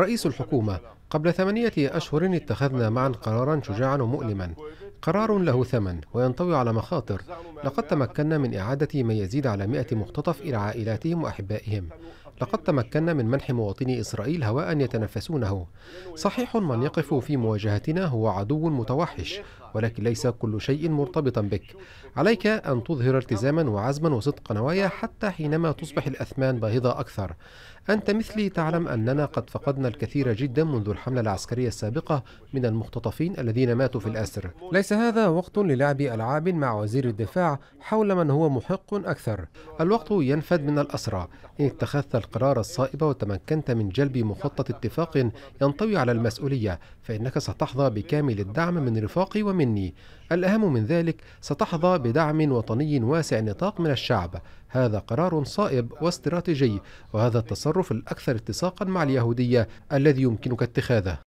رئيس الحكومة قبل ثمانية أشهر اتخذنا معا قرارا شجاعا ومؤلما قرار له ثمن وينطوي على مخاطر لقد تمكنا من إعادة ما يزيد على 100 مختطف إلى عائلاتهم وأحبائهم لقد تمكنا من منح مواطني إسرائيل هواء يتنفسونه صحيح من يقف في مواجهتنا هو عدو متوحش ولكن ليس كل شيء مرتبطا بك عليك أن تظهر التزاما وعزما وصدق نوايا حتى حينما تصبح الأثمان باهظة أكثر أنت مثلي تعلم أننا قد فقدنا الكثير جدا منذ الحملة العسكرية السابقة من المختطفين الذين ماتوا في الأسر ليس هذا وقت للعب ألعاب مع وزير الدفاع حول من هو محق أكثر الوقت ينفد من الأسرى إن اتخذت القرار الصائب وتمكنت من جلب مخطط اتفاق ينطوي على المسؤولية فإنك ستحظى بكامل الدعم من رفاقي ومني الأهم من ذلك ستحظى بدعم وطني واسع نطاق من الشعب هذا قرار صائب واستراتيجي وهذا التصرف الأكثر اتساقا مع اليهودية الذي يمكنك اتخاذه